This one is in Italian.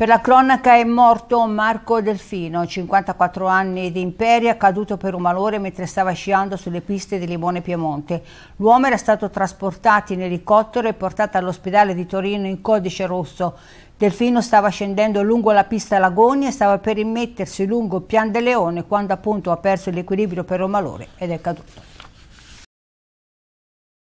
Per la cronaca è morto Marco Delfino, 54 anni di imperia, caduto per un malore mentre stava sciando sulle piste di Limone Piemonte. L'uomo era stato trasportato in elicottero e portato all'ospedale di Torino in codice rosso. Delfino stava scendendo lungo la pista Lagoni e stava per immettersi lungo Pian de Leone quando appunto ha perso l'equilibrio per un malore ed è caduto.